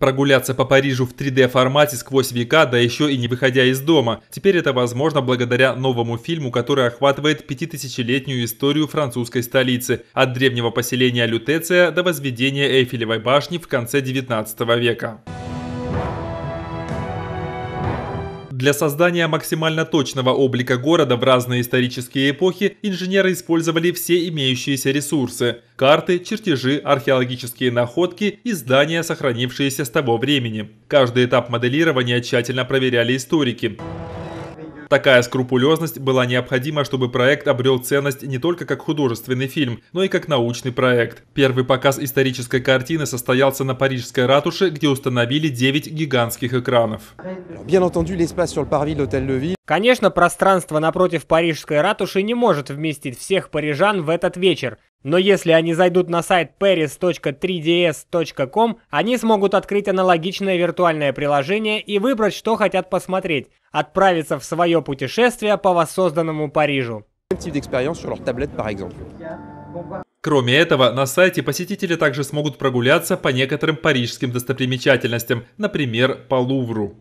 Прогуляться по Парижу в 3D формате сквозь века, да еще и не выходя из дома. Теперь это возможно благодаря новому фильму, который охватывает пятитысячелетнюю историю французской столицы. От древнего поселения Лютеция до возведения Эйфелевой башни в конце 19 века. Для создания максимально точного облика города в разные исторические эпохи инженеры использовали все имеющиеся ресурсы – карты, чертежи, археологические находки и здания, сохранившиеся с того времени. Каждый этап моделирования тщательно проверяли историки. Такая скрупулезность была необходима, чтобы проект обрел ценность не только как художественный фильм, но и как научный проект. Первый показ исторической картины состоялся на парижской ратуше, где установили 9 гигантских экранов. Конечно, пространство напротив парижской ратуши не может вместить всех парижан в этот вечер, но если они зайдут на сайт paris.3ds.com, они смогут открыть аналогичное виртуальное приложение и выбрать, что хотят посмотреть, отправиться в свое путешествие по воссозданному Парижу. Кроме этого, на сайте посетители также смогут прогуляться по некоторым парижским достопримечательностям, например, по Лувру.